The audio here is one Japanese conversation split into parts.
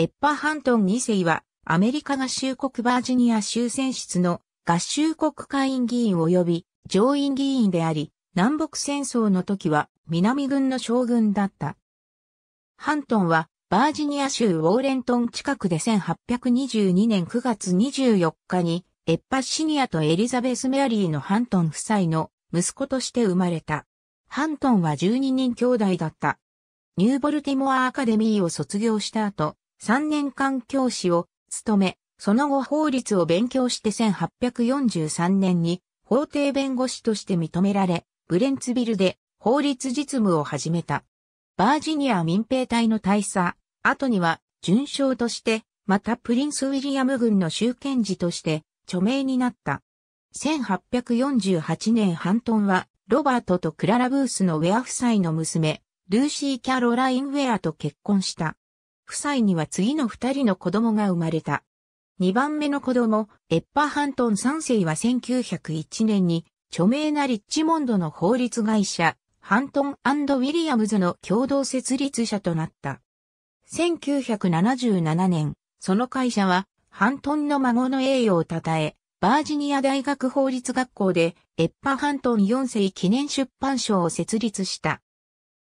エッパハントン2世は、アメリカ合衆国バージニア州選出の合衆国会員議員及び上院議員であり、南北戦争の時は南軍の将軍だった。ハントンはバージニア州ウォーレントン近くで1822年9月24日にエッパシニアとエリザベス・メアリーのハントン夫妻の息子として生まれた。ハントンは12人兄弟だった。ニューボルティモアアカデミーを卒業した後、3年間教師を務め、その後法律を勉強して1843年に法廷弁護士として認められ、ブレンツビルで法律実務を始めた。バージニア民兵隊の大佐、後には順将として、またプリンスウィリアム軍の集権時として著名になった。1848年ハントンは、ロバートとクララ・ブースのウェア夫妻の娘、ルーシー・キャロライン・ウェアと結婚した。夫妻には次の二人の子供が生まれた。二番目の子供、エッパ・ー・ハントン三世は1901年に、著名なリッチモンドの法律会社、ハントンウィリアムズの共同設立者となった。1977年、その会社は、ハントンの孫の栄誉を称え、バージニア大学法律学校で、エッパ・ー・ハントン四世記念出版賞を設立した。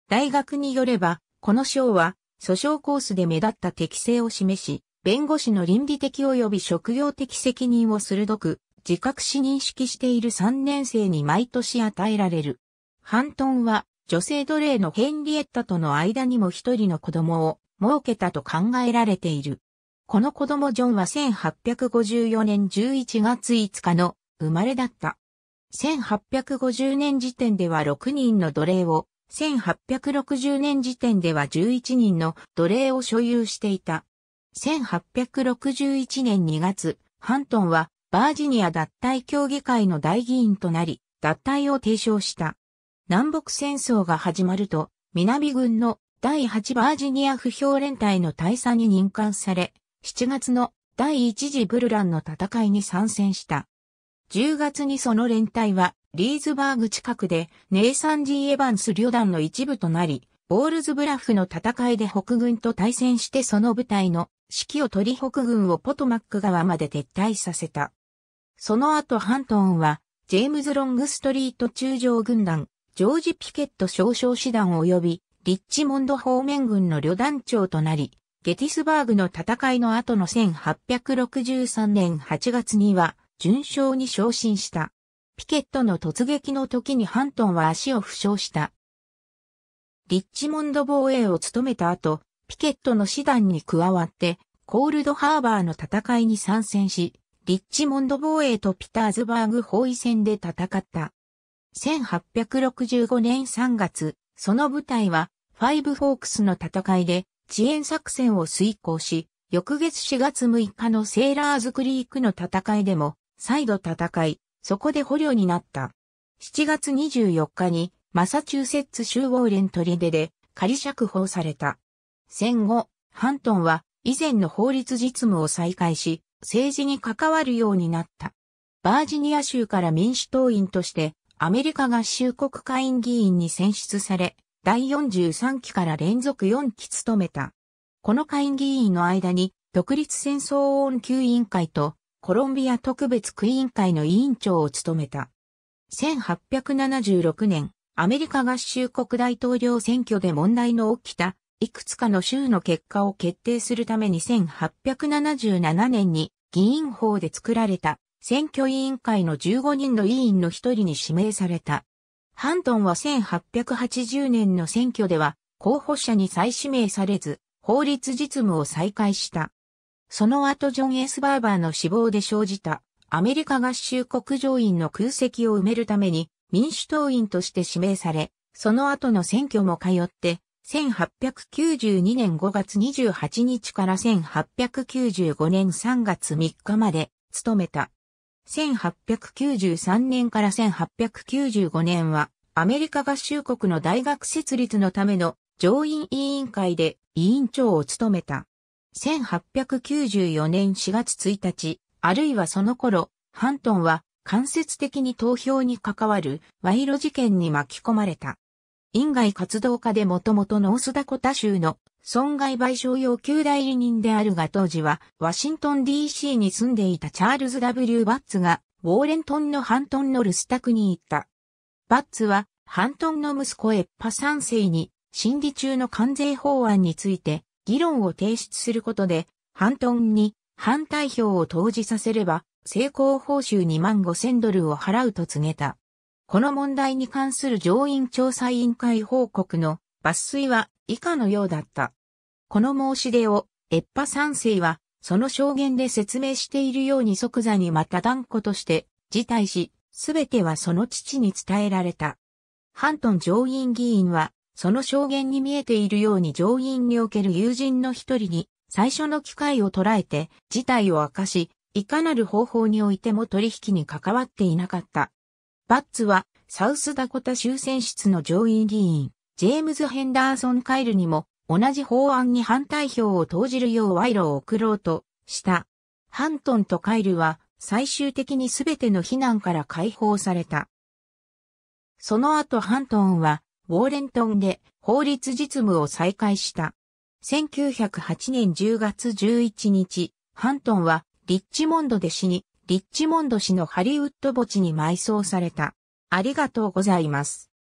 大学によれば、この賞は、訴訟コースで目立った適性を示し、弁護士の倫理的及び職業的責任を鋭く自覚し認識している3年生に毎年与えられる。ハントンは女性奴隷のヘンリエッタとの間にも一人の子供を設けたと考えられている。この子供ジョンは1854年11月5日の生まれだった。1850年時点では6人の奴隷を1860年時点では11人の奴隷を所有していた。1861年2月、ハントンはバージニア脱退協議会の大議員となり、脱退を提唱した。南北戦争が始まると、南軍の第8バージニア不評連隊の大佐に任官され、7月の第1次ブルランの戦いに参戦した。10月にその連隊はリーズバーグ近くでネイサン・ジー・エヴァンス旅団の一部となり、ボールズブラフの戦いで北軍と対戦してその部隊の指揮を取り北軍をポトマック川まで撤退させた。その後ハントーンは、ジェームズ・ロングストリート中将軍団、ジョージ・ピケット少将師団及び、リッチモンド方面軍の旅団長となり、ゲティスバーグの戦いの後の1863年8月には、順将に昇進した。ピケットの突撃の時にハントンは足を負傷した。リッチモンド防衛を務めた後、ピケットの師団に加わって、コールドハーバーの戦いに参戦し、リッチモンド防衛とピターズバーグ包囲戦で戦った。1865年3月、その部隊は、ファイブホークスの戦いで、遅延作戦を遂行し、翌月4月6日のセーラーズクリークの戦いでも、再度戦い、そこで捕虜になった。7月24日にマサチューセッツ州ウォーレントリデで仮釈放された。戦後、ハントンは以前の法律実務を再開し、政治に関わるようになった。バージニア州から民主党員としてアメリカ合衆国会員議員に選出され、第43期から連続4期務めた。この会議員の間に独立戦争応急委員会とコロンビア特別区委員会の委員長を務めた。1876年、アメリカ合衆国大統領選挙で問題の起きた、いくつかの州の結果を決定するために1877年に議員法で作られた選挙委員会の15人の委員の一人に指名された。ハントンは1880年の選挙では候補者に再指名されず、法律実務を再開した。その後ジョン・エスバーバーの死亡で生じたアメリカ合衆国上院の空席を埋めるために民主党員として指名され、その後の選挙も通って、1892年5月28日から1895年3月3日まで務めた。1893年から1895年はアメリカ合衆国の大学設立のための上院委員会で委員長を務めた。1894年4月1日、あるいはその頃、ハントンは間接的に投票に関わる賄賂事件に巻き込まれた。院外活動家でもともとノースダコタ州の損害賠償要求代理人であるが当時はワシントン DC に住んでいたチャールズ W バッツがウォーレントンのハントンの留守宅に行った。バッツはハントンの息子エッパ三世に審理中の関税法案について議論を提出することで、ハントンに反対票を投じさせれば、成功報酬2万5千ドルを払うと告げた。この問題に関する上院調査委員会報告の抜粋は以下のようだった。この申し出を、エッパ三世は、その証言で説明しているように即座にまた断固として辞退し、すべてはその父に伝えられた。ハントン上院議員は、その証言に見えているように上院における友人の一人に最初の機会を捉えて事態を明かし、いかなる方法においても取引に関わっていなかった。バッツはサウスダコタ州選出の上院議員、ジェームズ・ヘンダーソン・カイルにも同じ法案に反対票を投じるよう賄賂を送ろうとした。ハントンとカイルは最終的に全ての非難から解放された。その後ハントンはウォーレントンで法律実務を再開した。1908年10月11日、ハントンはリッチモンドで死に、リッチモンド氏のハリウッド墓地に埋葬された。ありがとうございます。